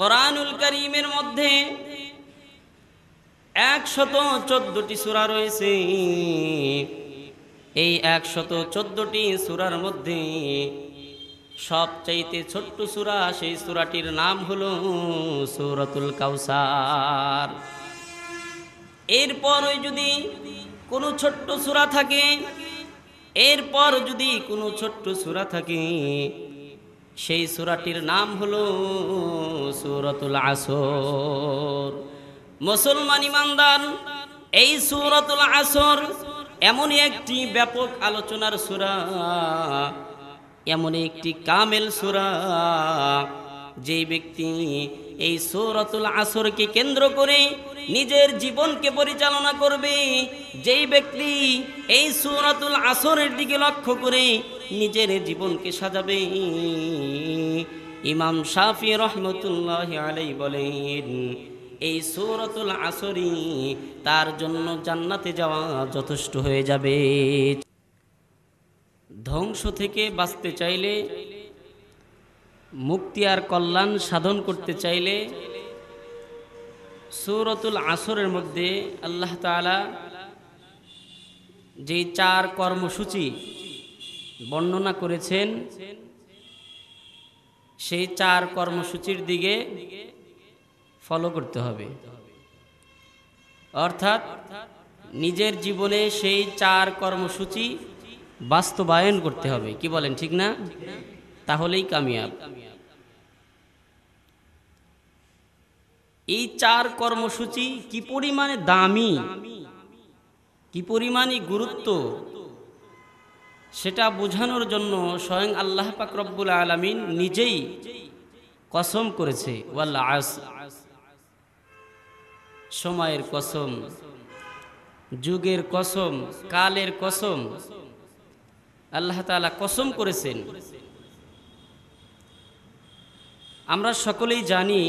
কোরআনুল করিমের মধ্যে একশত চোদ্দটি সুরা রয়েছে এই একশত চোদ্দটি সুরার মধ্যে সবচাইতে ছোট্ট সুরা সেই সুরাটির নাম হল সুরতুল কাউসার এরপর ওই যদি কোনো ছোট্ট সুরা থাকে এরপর যদি কোনো ছোট্ট সুরা থাকে সেই সুরাটির নাম হলো সুরতুল আসর মুসলমান ইমানদার এই সুরতুল আসর এমন একটি ব্যাপক আলোচনার সুরা এমন একটি কামেল সুরা যেই ব্যক্তি এই সৌরতুল আসরকে কেন্দ্র করে নিজের জীবনকে পরিচালনা করবে যেই ব্যক্তি এই সৌরতুল আসরের দিকে লক্ষ্য করে নিজের জীবনকে সাজাবে ইমাম শাফি রহমতুল্লাহ আলাই বলেন এই সৌরতুল আসরি তার জন্য জান্নাতে যাওয়া যথেষ্ট হয়ে যাবে ধ্বংস থেকে বাঁচতে চাইলে মুক্তি আর কল্যাণ সাধন করতে চাইলে সৌরতুল আসরের মধ্যে আল্লাহ তালা যেই চার কর্মসূচি বর্ণনা করেছেন সেই চার কর্মসূচির দিকে ফলো করতে হবে অর্থাৎ নিজের জীবনে সেই চার কর্মসূচি বাস্তবায়ন করতে হবে কি বলেন ঠিক না তাহলেই কামিয়াব এই চার কর্মসূচি কি পরিমাণে দামি কি পরিমাণে গুরুত্ব সেটা বোঝানোর জন্য স্বয়ং আল্লাহ পাক রব্বুল আলমিন নিজেই কসম করেছে সময়ের কসম যুগের কসম কালের কসম আল্লাহ তালা কসম করেছেন আমরা সকলেই জানি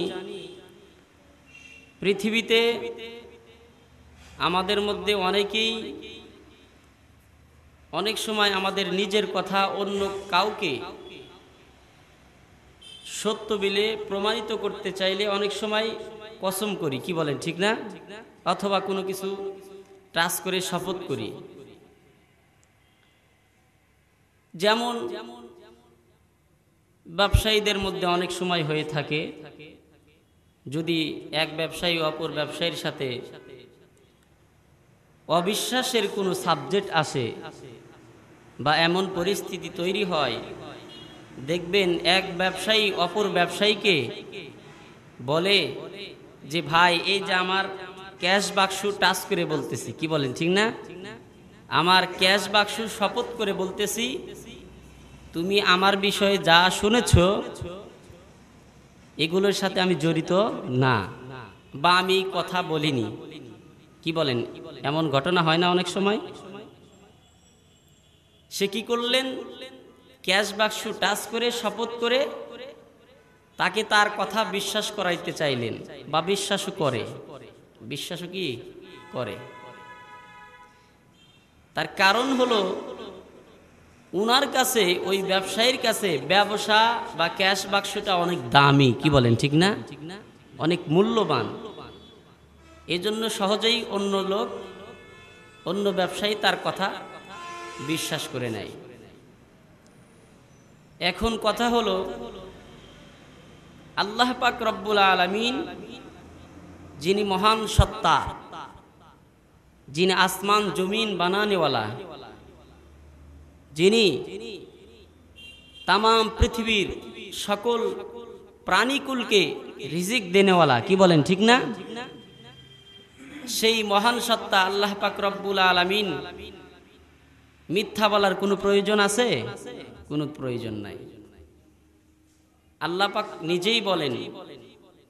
পৃথিবীতে আমাদের মধ্যে অনেকেই অনেক সময় আমাদের নিজের কথা অন্য কাউকে সত্য বিলে প্রমাণিত করতে চাইলে অনেক সময় কসম করি কি বলেন ঠিক না অথবা কোনো কিছু টাচ করে শপথ করি যেমন ব্যবসায়ীদের মধ্যে অনেক সময় হয়ে থাকে যদি এক ব্যবসায়ী অপর ব্যবসায়ীর সাথে অবিশ্বাসের কোনো সাবজেক্ট আসে বা এমন পরিস্থিতি তৈরি হয় দেখবেন এক ব্যবসায়ী অপর ব্যবসায়ীকে বলে যে ভাই এই যে আমার ক্যাশ বাক্স টাচ করে বলতেছি কি বলেন ঠিক না আমার ক্যাশ বাক্স শপথ করে বলতেছি তুমি আমার বিষয়ে যা শুনেছ এগুলোর সাথে আমি জড়িত না বা আমি কথা বলিনি কি বলেন এমন ঘটনা হয় না অনেক সময় সে কি করলেন ক্যাশ বাক্স টাচ করে শপথ করে তাকে তার কথা বিশ্বাস করাইতে চাইলেন বা বিশ্বাসও করে বিশ্বাসও কি করে তার কারণ হলো উনার কাছে ওই ব্যবসায়ীর কাছে ব্যবসা বা ক্যাশ বাক্সটা অনেক দামি কি বলেন ঠিক না অনেক মূল্যবান এজন্য সহজেই অন্য লোক অন্য ব্যবসায়ী তার কথা বিশ্বাস করে নেয় এখন কথা হলো আল্লাহ পাক রব্বুল আলমিন যিনি মহান সত্তা যিনি আসমান জমিন বানানেওয়ালা যিনি তাম পৃথিবীর সকল প্রাণীকুলকে রিজিক দেনেওয়ালা কি বলেন ঠিক না সেই মহান সত্তা আল্লাহ পাক রব্বুল আলমিন মিথ্যা বলার কোনো প্রয়োজন আছে কোনো প্রয়োজন নাই আল্লাহ পাক নিজেই বলেন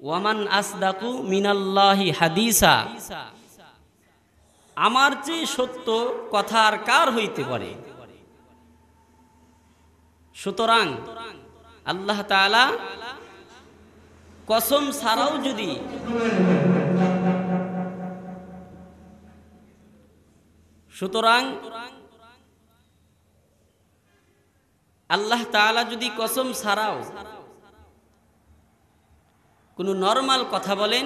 ওয়ামান আসদাকু মিনাল্লাহি হাদিসা আমার যে সত্য কথা আর কার হইতে পারে সুতরাং আল্লাহ তাআলা কসম ছাড়াও যদি সুতরাং আল্লাহ তালা যদি কসম ছাড়াও কোনো নর্মাল কথা বলেন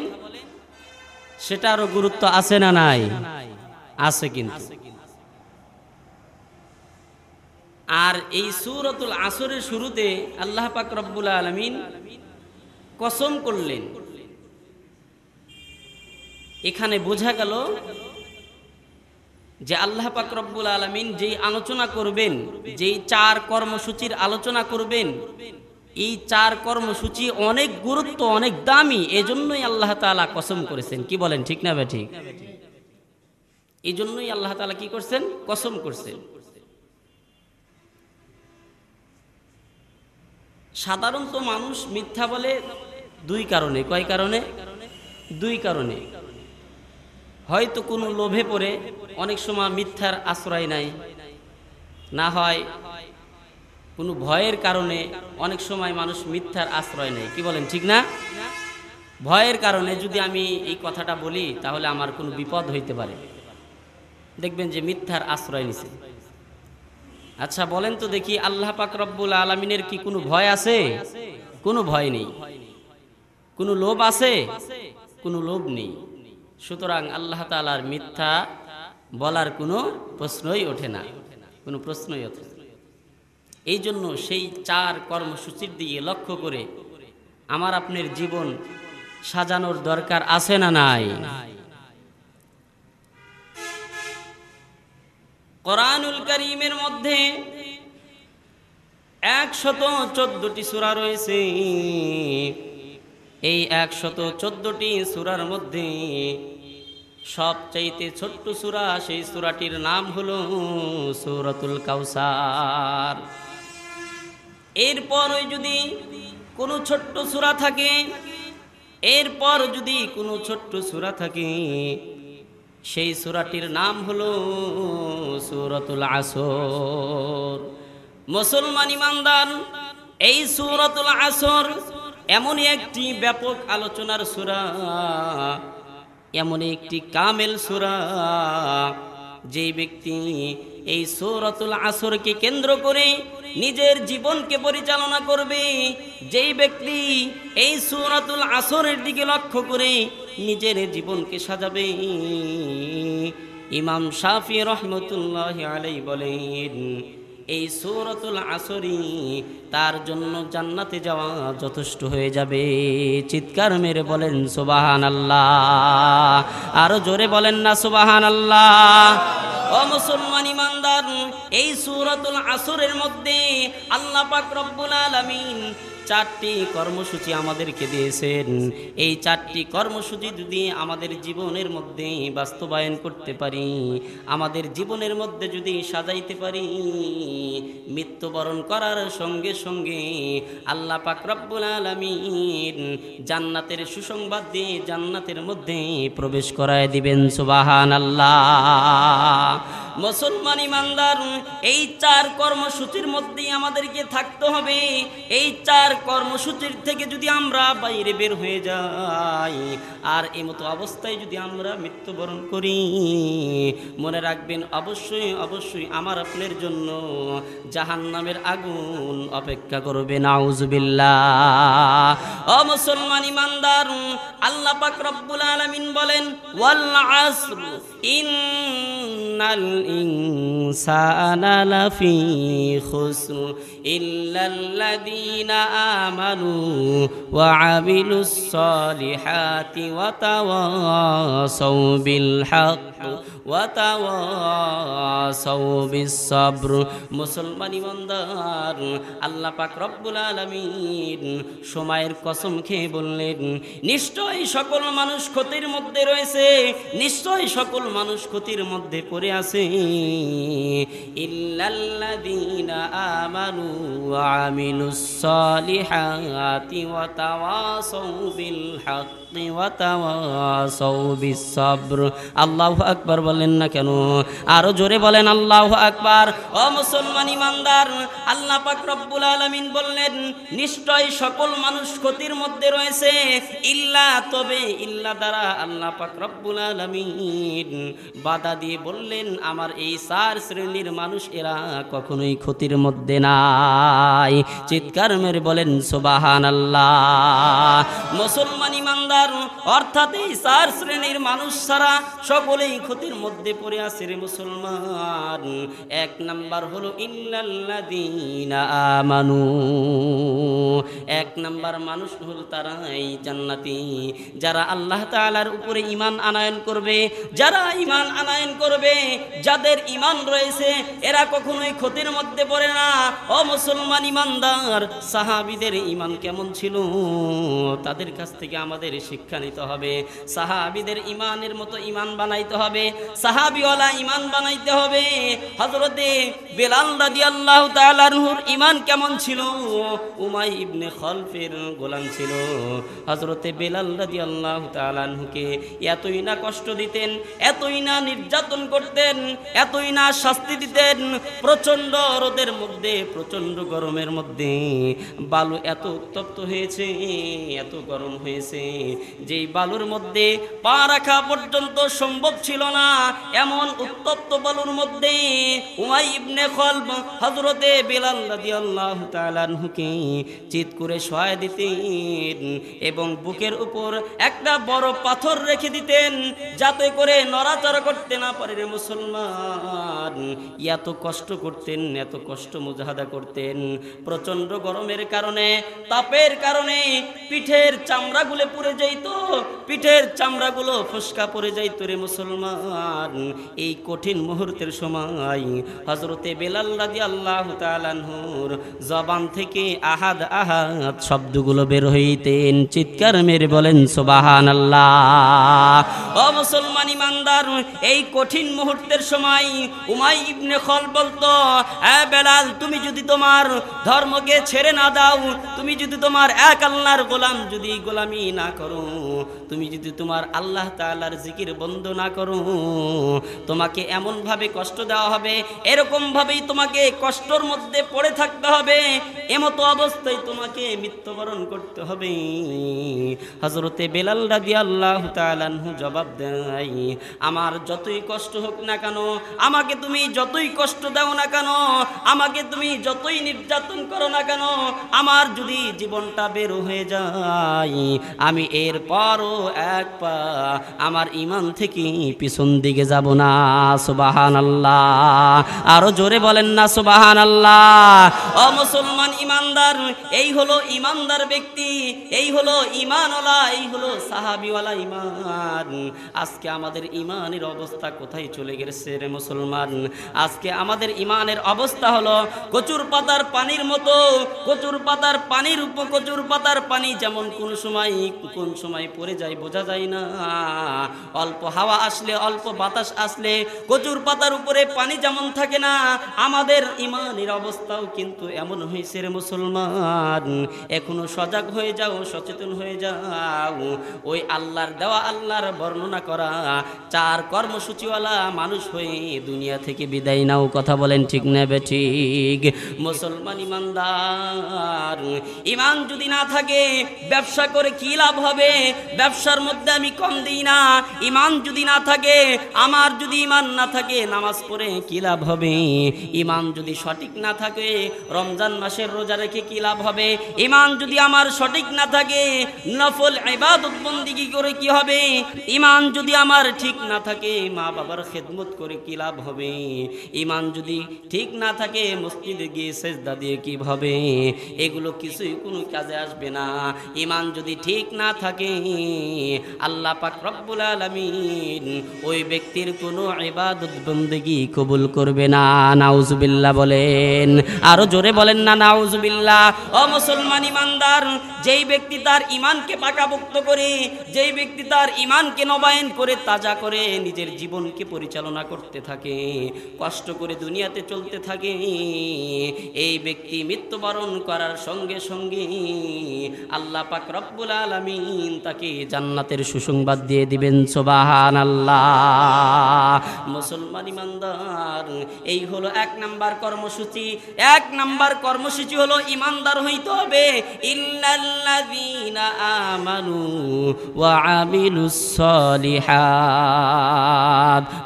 সেটারও গুরুত্ব আছে না নাই আছে কিন্তু আর এই সুরতুল আসরের শুরুতে আল্লাহ পাক রব্বুল আলমিন কসম করলেন এখানে বোঝা গেল যে আল্লাহ পাকরবুল আলমিন যেই আলোচনা করবেন যেই চার কর্মসূচির আলোচনা করবেন এই চার কর্মসূচি অনেক গুরুত্ব অনেক দামি এজন্যই আল্লাহ তালা কসম করেছেন কি বলেন ঠিক না ভাই ঠিক এই জন্যই আল্লাহ তালা কি করছেন কসম করছেন সাধারণত মানুষ মিথ্যা বলে দুই কারণে কয় কারণে দুই কারণে হয়তো কোনো লোভে পড়ে অনেক সময় মিথ্যার আশ্রয় নাই না হয় কোনো ভয়ের কারণে অনেক সময় মানুষ মিথ্যার আশ্রয় নেয় কি বলেন ঠিক না ভয়ের কারণে যদি আমি এই কথাটা বলি তাহলে আমার কোনো বিপদ হইতে পারে দেখবেন যে মিথ্যার আশ্রয় নিছে আচ্ছা বলেন তো দেখি আল্লাহ পাক রব্বুল আলমিনের কি কোনো ভয় আছে কোনো ভয় নেই কোনো লোভ আছে কোনো লোভ নেই সুতরাং আল্লাহ তালার মিথ্যা বলার কোনো প্রশ্নই ওঠে না কোনো প্রশ্নই ওঠে এই জন্য সেই চার কর্মসূচির দিকে লক্ষ্য করে আমার আপনার জীবন সাজানোর দরকার আছে না নাই কোরআনুল করিমের মধ্যে একশত চোদ্দটি সুরা রয়েছে এই একশত চোদ্দটি সুরার মধ্যে সবচাইতে ছোট্ট সুরা সেই সুরাটির নাম হল সুরতুল কাউসার এরপর যদি কোনো ছোট্ট সুরা থাকে এরপর যদি কোনো ছোট্ট সুরা থাকে সেই সুরাটির নাম হল সুরতুল আসর মুসলমান ইমানদার এই সুরতুল আসর এমনই একটি ব্যাপক আলোচনার সুরা এমন একটি কামেল সুরা যেই ব্যক্তি এই সৌরাতুল আসরকে কেন্দ্র করে নিজের জীবনকে পরিচালনা করবে যেই ব্যক্তি এই সৌরাতুল আসরের দিকে লক্ষ্য করে নিজের জীবনকে সাজাবে ইমাম শাফি রহমতুল্লাহ আলাই বলেন এই সৌরতুল আসরি তার জন্য জান্নাতে যাওয়া যথেষ্ট হয়ে যাবে চিৎকার মেরে বলেন সুবাহান আল্লাহ আরো জোরে বলেন না সুবাহান আল্লাহ ও মুসলমান ইমানদার এই সুরতুল আসরের মধ্যে আল্লাহ পাক রব্বুল আলামিন চারটি কর্মসূচি আমাদেরকে দিয়েছেন এই চারটি কর্মসূচি যদি আমাদের জীবনের মধ্যে বাস্তবায়ন করতে পারি আমাদের জীবনের মধ্যে যদি সাজাইতে পারি মৃত্যুবরণ করার সঙ্গে সঙ্গে আল্লাহ পাকরাবুল আলমিন জান্নাতের সুসংবাদ দিয়ে জান্নাতের মধ্যে প্রবেশ করায় দিবেন সুবাহান আল্লাহ মুসলমান ইমানদার এই চার কর্মসূচির মধ্যেই আমাদেরকে থাকতে হবে এই চার কর্মসূচির থেকে যদি আমরা বাইরে বের হয়ে যাই আর এই মতো অবস্থায় যদি আমরা মৃত্যুবরণ করি মনে রাখবেন অবশ্যই অবশ্যই আমার আপনার জন্য জাহান নামের আগুন অপেক্ষা করবে নাউজবিল্লা ও মুসলমান ইমানদার আল্লাহ পাক রব্বুল আলামিন বলেন ওয়াল আসর ইন্নাল الإنسان لفي خسر إلا الذين آمنوا وعملوا الصالحات وتواصوا بالحق وتواصوا بالصبر মুসলমানি বন্দার আল্লাহ পাক রব্বুল আলামিন সময়ের কসম খেয়ে বললেন নিশ্চয়ই সকল মানুষ ক্ষতির মধ্যে রয়েছে নিশ্চয়ই সকল মানুষ ক্ষতির মধ্যে পড়ে আছে ইল্লাল্লাদিনা আমানু وعملوا الصالحات وتواصوا بالحق وتواصوا بالصبر আল্লাহ আকবর বলেন না কেন আরো জোরে বলেন আল্লাহ আকবার ও মুসলমান ইমানদার আল্লাহ পাক রব্বুল আলামিন বললেন নিশ্চয় সকল মানুষ ক্ষতির মধ্যে রয়েছে ইল্লা তবে ইল্লা দ্বারা আল্লাহ পাক রব্বুল আলামিন বাধা দিয়ে বললেন আমার এই চার শ্রেণীর মানুষ এরা কখনোই ক্ষতির মধ্যে না নাই চিৎকার মেরে বলেন সুবাহান আল্লাহ মুসলমান ইমানদার অর্থাৎ এই চার শ্রেণীর মানুষ ছাড়া সকলেই ক্ষতির মধ্যে পড়ে আছে রে মুসলমান এক নাম্বার হলো ইন্নাল্লাদিনা আমানু এক নাম্বার মানুষ হলো তারাই জান্নাতি যারা আল্লাহ তালার উপরে ইমান আনায়ন করবে যারা ইমান আনায়ন করবে যাদের ইমান রয়েছে এরা কখনোই ক্ষতির মধ্যে পড়ে না ও মুসলমান ইমানদার সাহাবিদের ইমান কেমন ছিল তাদের কাছ থেকে আমাদের শিক্ষা নিতে হবে সাহাবিদের ইমানের মতো ইমান বানাইতে হবে সাহাবিওয়ালা ইমান বানাইতে হবে হজরতে বেলাল রাজি আল্লাহ তালুর ইমান কেমন ছিল উমাই ইবনে খলফের গোলাম ছিল হজরতে বেলাল রাজি আল্লাহ তালুকে এতই না কষ্ট দিতেন এতই না নির্যাতন করতেন এতই না শাস্তি দিতেন প্রচণ্ড রোদের মধ্যে প্রচন্ড প্রচন্ড গরমের মধ্যে বালু এত উত্তপ্ত হয়েছে এত গরম হয়েছে যেই বালুর মধ্যে পা রাখা পর্যন্ত সম্ভব ছিল না এমন উত্তপ্ত বালুর মধ্যে হজরতে বেলাল চিত করে শোয়া দিতেন এবং বুকের উপর একটা বড় পাথর রেখে দিতেন যাতে করে নড়াচড়া করতে না পারে মুসলমান এত কষ্ট করতেন এত কষ্ট মুজাহাদা করতেন করতেন প্রচন্ড গরমের কারণে তাপের কারণে পিঠের চামড়া চামড়াগুলো পুড়ে যাইত পিঠের চামড়া গুলো ফুসকা পরে যাইত রে মুসলমান এই কঠিন মুহূর্তের সময় হজরতে বেলাল রাজি আল্লাহ তালানহুর জবান থেকে আহাদ আহাদ শব্দগুলো বের হইতেন চিৎকার মেরে বলেন সোবাহান আল্লাহ ও মুসলমান ইমানদার এই কঠিন মুহূর্তের সময় উমাই ইবনে খল বলতো হ্যাঁ বেলাল তুমি যদি তোমার তোমার ধর্মকে ছেড়ে না দাও তুমি যদি তোমার এক আল্লাহর গোলাম যদি গোলামি না করো তুমি যদি তোমার আল্লাহ তালার জিকির বন্ধ না করো তোমাকে এমনভাবে কষ্ট দেওয়া হবে এরকমভাবেই তোমাকে কষ্টর মধ্যে পড়ে থাকতে হবে এমতো অবস্থায় তোমাকে মৃত্যুবরণ করতে হবে হজরতে বেলাল রাজি আল্লাহ তালু জবাব দেয় আমার যতই কষ্ট হোক না কেন আমাকে তুমি যতই কষ্ট দাও না কেন আমাকে তুমি যতই যতই নির্যাতন করো না কেন আমার যদি জীবনটা বেরো হয়ে যায় আমি এর পরও এক পা আমার ইমান থেকে পিছন দিকে যাব না সুবাহান আল্লাহ আরো জোরে বলেন না সুবাহান আল্লাহ অ মুসলমান ইমানদার এই হলো ইমানদার ব্যক্তি এই হলো ইমানওয়ালা এই হলো সাহাবিওয়ালা ইমান আজকে আমাদের ইমানের অবস্থা কোথায় চলে গেছে রে মুসলমান আজকে আমাদের ইমানের অবস্থা হলো প্রচুর পাতার পানির মতো কচুর পাতার পানির কচুর পাতার পানি যেমন কোন সময় কোন সময় পড়ে যায় বোঝা যায় না অল্প হাওয়া আসলে অল্প বাতাস আসলে কচুর পাতার উপরে পানি যেমন থাকে না আমাদের ইমানের অবস্থাও কিন্তু এমন হয়েছে রে মুসলমান এখনো সজাগ হয়ে যাও সচেতন হয়ে যাও ওই আল্লাহর দেওয়া আল্লাহর বর্ণনা করা চার কর্মসূচিওয়ালা মানুষ হয়ে দুনিয়া থেকে বিদায় নাও কথা বলেন ঠিক নেবে ঠিক মুসলমান ইমানদার ইমান যদি না থাকে ব্যবসা করে কি লাভ হবে ব্যবসার মধ্যে আমি কম দিই না ইমান যদি না থাকে আমার যদি ইমান না থাকে নামাজ পড়ে কি লাভ হবে ইমান যদি সঠিক না থাকে রমজান মাসের রোজা রেখে কি লাভ হবে ইমান যদি আমার সঠিক না থাকে নফল ইবাদত উৎপন্দিগি করে কি হবে ইমান যদি আমার ঠিক না থাকে মা বাবার খেদমত করে কি লাভ হবে ইমান যদি ঠিক না থাকে মসজিদে গিয়ে সেজদা দিয়ে কিভাবে এগুলো কিছুই কোনো কাজে আসবে না ইমান যদি ঠিক না থাকে আল্লাহ পাক রব্বুল আলমিন ওই ব্যক্তির কোনো ইবাদত বন্দেগি কবুল করবে না নাউজুবিল্লা বলেন আরো জোরে বলেন না নাউজুবিল্লা ও মুসলমান ইমানদার যেই ব্যক্তি তার ইমানকে পাকাভুক্ত করে যেই ব্যক্তি তার ইমানকে নবায়ন করে তাজা করে নিজের জীবনকে পরিচালনা করতে থাকে কষ্ট করে দুনিয়াতে চলতে থাকে এই ব্যক্তি মৃত্যুবরণ করার সঙ্গে সঙ্গে আল্লাহ পাক রব্বুল আলমিন তাকে জান্নাতের সুসংবাদ দিয়ে দিবেন সোবাহান আল্লাহ মুসলমান ইমানদার এই হলো এক নাম্বার কর্মসূচি এক নাম্বার কর্মসূচি হলো ইমানদার হইতে হবে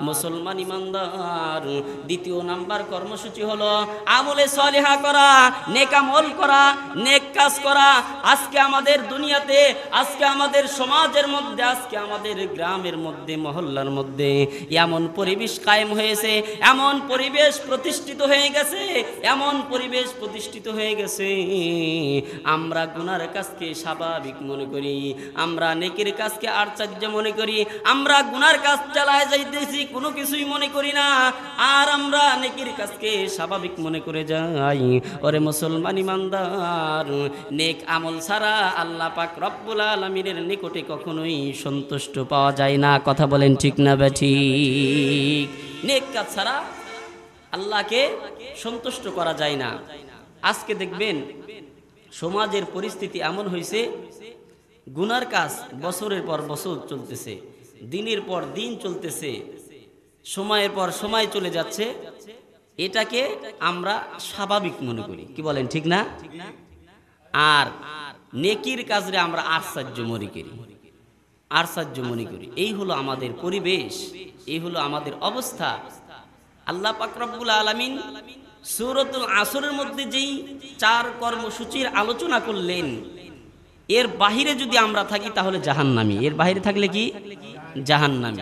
মুসলমান ইমানদার দ্বিতীয় নাম্বার কর্মসূচি হলো আমলে সল সালেহা করা নেকামল করা নেক কাজ করা আজকে আমাদের দুনিয়াতে আজকে আমাদের সমাজের মধ্যে আজকে আমাদের গ্রামের মধ্যে মহল্লার মধ্যে এমন পরিবেশ কায়েম হয়েছে এমন পরিবেশ প্রতিষ্ঠিত হয়ে গেছে এমন পরিবেশ প্রতিষ্ঠিত হয়ে গেছে আমরা গুনার কাজকে স্বাভাবিক মনে করি আমরা নেকের কাজকে আশ্চর্য মনে করি আমরা গুনার কাজ চালায় যাইতেছি কোনো কিছুই মনে করি না আর আমরা নেকের কাজকে স্বাভাবিক মনে করে যাই নাই ওরে মুসলমান ইমানদার নেক আমল ছাড়া আল্লাহ পাক রব্বুল আলমিনের নিকটে কখনোই সন্তুষ্ট পাওয়া যায় না কথা বলেন ঠিক না বেঠি নেক কাজ ছাড়া আল্লাহকে সন্তুষ্ট করা যায় না আজকে দেখবেন সমাজের পরিস্থিতি এমন হয়েছে গুনার কাজ বছরের পর বছর চলতেছে দিনের পর দিন চলতেছে সময়ের পর সময় চলে যাচ্ছে এটাকে আমরা স্বাভাবিক মনে করি কি বলেন ঠিক না আর নেকির কাজরে আমরা আশ্চর্য মনে করি আশ্চর্য মনে করি এই হলো আমাদের পরিবেশ এই হলো আমাদের অবস্থা আল্লাহ পাকরাবুল আলমিন সৌরতুল আসরের মধ্যে যেই চার কর্মসূচির আলোচনা করলেন এর বাহিরে যদি আমরা থাকি তাহলে জাহান্নামি এর বাহিরে থাকলে কি জাহান্নামি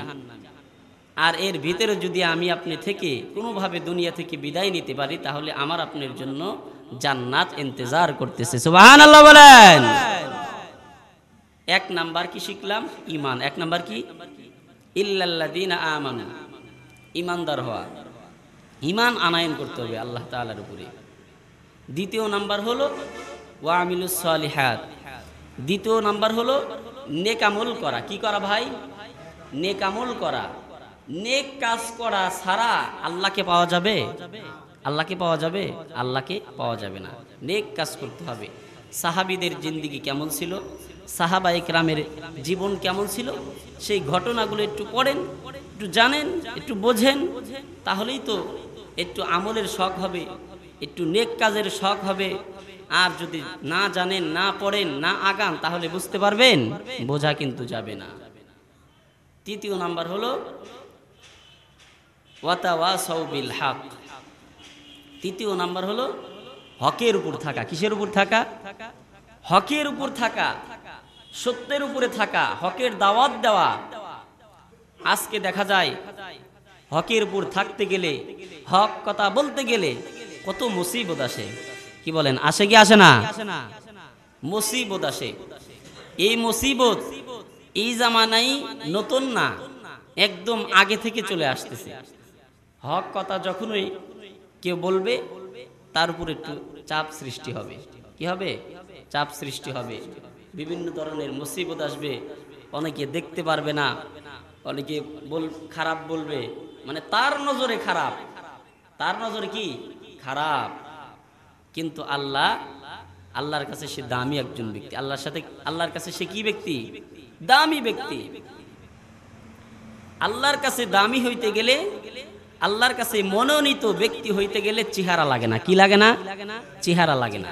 আর এর ভিতরে যদি আমি আপনি থেকে কোনোভাবে দুনিয়া থেকে বিদায় নিতে পারি তাহলে আমার আপনার জন্য জান্নাত ইন্তজার করতেছে সুবাহান আল্লাহ বলেন এক নাম্বার কি শিখলাম ইমান এক নাম্বার কি ইল্লাল্লাদিন আমানু ইমানদার হওয়া ইমান আনায়ন করতে হবে আল্লাহ তালার উপরে দ্বিতীয় নাম্বার হলো ওয়ামিলুসলিহাত দ্বিতীয় নাম্বার হলো নেকামল করা কি করা ভাই নেকামল করা নেক কাজ করা ছাড়া আল্লাহকে পাওয়া যাবে আল্লাহকে পাওয়া যাবে আল্লাহকে পাওয়া যাবে না নেক কাজ করতে হবে সাহাবিদের জিন্দিগি কেমন ছিল সাহাবা একরামের জীবন কেমন ছিল সেই ঘটনাগুলো একটু পড়েন একটু জানেন একটু বোঝেন তাহলেই তো একটু আমলের শখ হবে একটু নেক কাজের শখ হবে আর যদি না জানেন না পড়েন না আগান তাহলে বুঝতে পারবেন বোঝা কিন্তু যাবে না তৃতীয় নাম্বার হলো ওয়াতাওয়া সৌবিল হাক তৃতীয় নাম্বার হলো হকের উপর থাকা কিসের উপর থাকা হকের উপর থাকা সত্যের উপরে থাকা হকের দাওয়াত দেওয়া আজকে দেখা যায় হকের উপর থাকতে গেলে হক কথা বলতে গেলে কত মুসিবত আসে কি বলেন আসে কি আসে না মুসিবত আসে এই মুসিবত এই জামানাই নতুন না একদম আগে থেকে চলে আসতেছে হক কথা যখনই কেউ বলবে তার উপর একটু চাপ সৃষ্টি হবে কি হবে চাপ সৃষ্টি হবে বিভিন্ন ধরনের মুসিবত আসবে অনেকে দেখতে পারবে না অনেকে বল খারাপ বলবে মানে তার নজরে খারাপ তার নজরে কি খারাপ কিন্তু আল্লাহ আল্লাহর কাছে সে দামি একজন ব্যক্তি আল্লাহর সাথে আল্লাহর কাছে সে কি ব্যক্তি দামি ব্যক্তি আল্লাহর কাছে দামি হইতে গেলে আল্লাহর কাছে মনোনীত ব্যক্তি হইতে গেলে চেহারা লাগে না কি লাগে না চেহারা লাগে না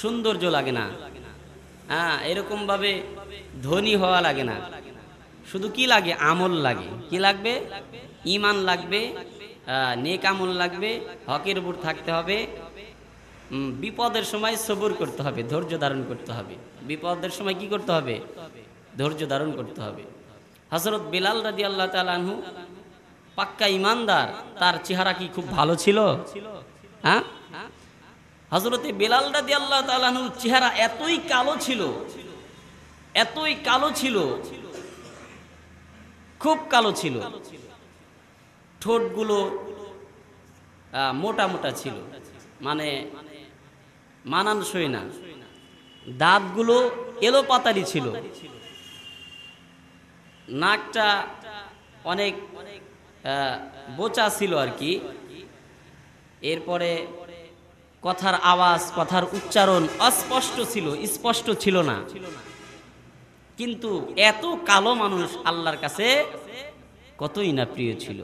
সৌন্দর্য লাগে না হ্যাঁ এরকমভাবে ধনী হওয়া লাগে না শুধু কি লাগে আমল লাগে কি লাগবে ইমান লাগবে নেক আমল লাগবে হকের উপর থাকতে হবে বিপদের সময় সবর করতে হবে ধৈর্য ধারণ করতে হবে বিপদের সময় কি করতে হবে ধৈর্য ধারণ করতে হবে হজরত বেলাল রাজি আল্লাহ তালু পাক্কা ইমানদার তার চেহারা কি খুব ভালো ছিল হ্যাঁ হজরতে বেলাল রাদি আল্লাহ তালাহুর চেহারা এতই কালো ছিল এতই কালো ছিল খুব কালো ছিল ঠোঁটগুলো মোটা মোটা ছিল মানে মানানসই না দাঁতগুলো এলো পাতারি ছিল নাকটা অনেক বোচা ছিল আর কি এরপরে কথার আওয়াজ কথার উচ্চারণ অস্পষ্ট ছিল স্পষ্ট ছিল না কিন্তু এত কালো মানুষ আল্লাহর কাছে কতই না প্রিয় ছিল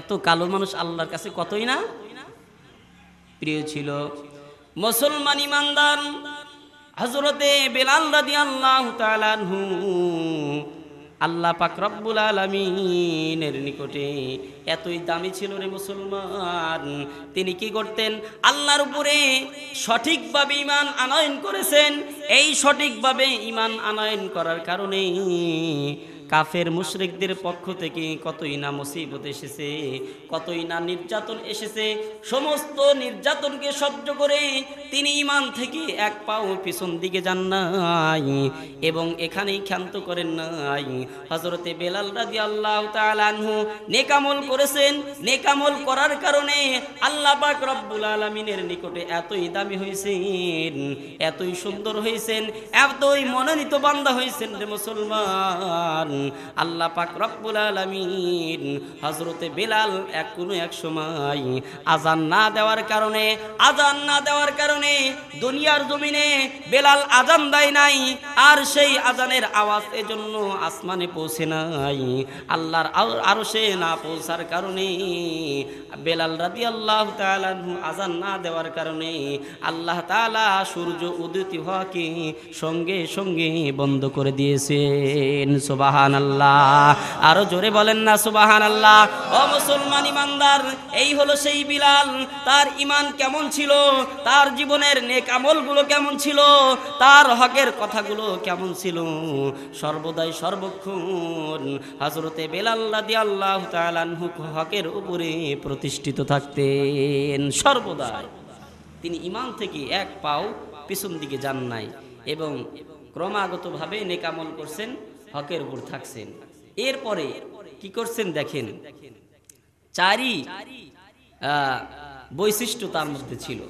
এত কালো মানুষ আল্লাহর কাছে কতই না প্রিয় ছিল মুসলমান ইমানদার হজরতে বেলাল রাদি আল্লাহ আল্লাহ পাক রব্বুল আলমিনের নিকটে এতই দামি ছিল রে মুসলমান তিনি কি করতেন আল্লাহর উপরে সঠিকভাবে ইমান আনয়ন করেছেন এই সঠিকভাবে ইমান আনয়ন করার কারণে কাফের মুশ্রিকদের পক্ষ থেকে কতই না মুসিবত এসেছে কতই না নির্যাতন এসেছে সমস্ত নির্যাতনকে সহ্য করে তিনি ইমান থেকে এক পাও পিছন দিকে যান নাই এবং এখানেই ক্ষান্ত করেন নাই হজরতে বেলাল রাজি আল্লাহ তালু নেকামল করেছেন নেকামল করার কারণে আল্লাহ পাক রব্বুল আলমিনের নিকটে এতই দামি হয়েছেন এতই সুন্দর হয়েছেন এতই মনোনীত বান্দা হয়েছেন রে মুসলমান আল্লাহ পাক রব্বুল আলমিন হজরতে বেলাল এক কোনো এক সময় আজান না দেওয়ার কারণে আজান না দেওয়ার কারণে দুনিয়ার জমিনে বেলাল আজান দেয় নাই আর সেই আজানের আওয়াজ এজন্য আসমানে পৌঁছে নাই আল্লাহর আরো সে না পৌঁছার কারণে বেলাল রাদি আল্লাহ আজান না দেওয়ার কারণে আল্লাহ তালা সূর্য উদিত হওয়াকে সঙ্গে সঙ্গে বন্ধ করে দিয়েছেন সোবাহান সুবাহান আরো জোরে বলেন না সুবাহান আল্লাহ ও মুসলমান ইমানদার এই হলো সেই বিলাল তার ইমান কেমন ছিল তার জীবনের নেক আমলগুলো কেমন ছিল তার হকের কথাগুলো কেমন ছিল সর্বদাই সর্বক্ষণ হাজরতে বেলাল্লা দিয়ে আল্লাহ হুক হকের উপরে প্রতিষ্ঠিত থাকতেন সর্বদাই তিনি ইমান থেকে এক পাও পিছন দিকে যান নাই এবং ক্রমাগতভাবে নেকামল করছেন হকের উপর থাকছেন এরপরে কি করছেন দেখেন চারি বৈশিষ্ট্য তার মধ্যে ছিল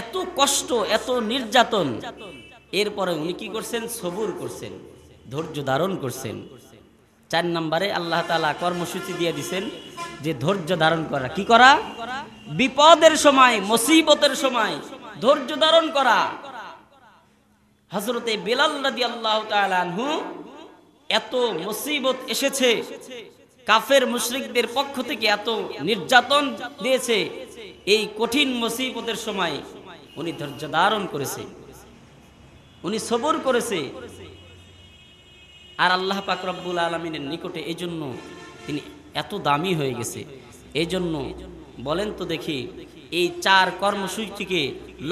এত কষ্ট এত নির্যাতন এরপরে উনি কি করছেন সবুর করছেন ধৈর্য ধারণ করছেন চার নম্বরে আল্লাহ তালা কর্মসূচি দিয়ে দিছেন যে ধৈর্য ধারণ করা কি করা বিপদের সময় মুসিবতের সময় ধৈর্য ধারণ করা হজরতে বেলাল রাদি আল্লাহ তালহু এত মুসিবত এসেছে কাফের মুশ্রিকদের পক্ষ থেকে এত নির্যাতন দিয়েছে এই কঠিন মুসিবতের সময় উনি ধৈর্য ধারণ করেছে উনি সবর করেছে আর আল্লাহ পাক রব্বুল আলমিনের নিকটে এই জন্য তিনি এত দামি হয়ে গেছে এই জন্য বলেন তো দেখি এই চার কর্মসূচিকে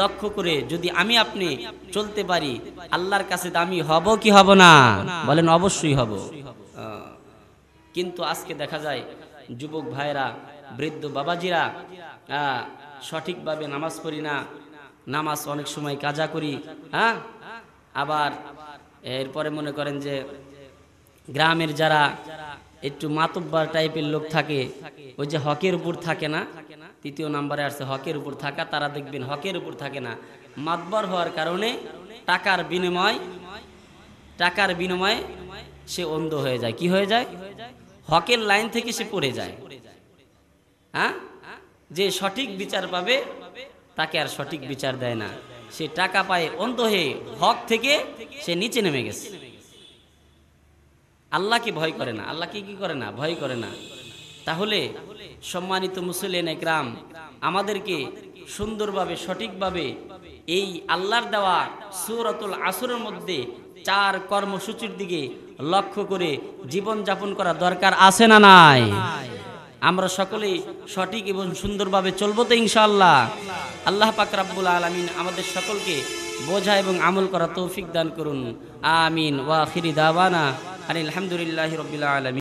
লক্ষ্য করে যদি আমি আপনি চলতে পারি আল্লাহর কাছে দামি হব কি হব না বলেন অবশ্যই হব কিন্তু আজকে দেখা যায় যুবক ভাইরা বৃদ্ধ বাবাজিরা সঠিকভাবে নামাজ পড়ি না নামাজ অনেক সময় কাজা করি হ্যাঁ আবার এরপরে মনে করেন যে গ্রামের যারা একটু মাতব্বার টাইপের লোক থাকে ওই যে হকের উপর থাকে না তৃতীয় নাম্বারে আসছে হকের উপর থাকা তারা দেখবেন হকের উপর থাকে না মাতবর হওয়ার কারণে টাকার বিনিময় টাকার বিনিময়ে সে অন্ধ হয়ে যায় কি হয়ে যায় হকের লাইন থেকে সে পড়ে যায় হ্যাঁ যে সঠিক বিচার পাবে তাকে আর সঠিক বিচার দেয় না সে টাকা পায় অন্ধ হয়ে হক থেকে সে নিচে নেমে গেছে আল্লাহকে ভয় করে না আল্লাহকে কি করে না ভয় করে না তাহলে সম্মানিত মুসলিন একরাম আমাদেরকে সুন্দরভাবে সঠিকভাবে এই আল্লাহর দেওয়া সুরতুল আসরের মধ্যে চার কর্মসূচির দিকে লক্ষ্য করে জীবন যাপন করা দরকার আছে না নাই আমরা সকলে সঠিক এবং সুন্দরভাবে চলবো তো ইনশাল্লাহ আল্লাহ পাক রাব্বুল আলামিন আমাদের সকলকে বোঝা এবং আমল করা তৌফিক দান করুন আমিন ওয়াখিরি দাওয়ানা আলহামদুলিল্লাহি রাব্বিল আলামিন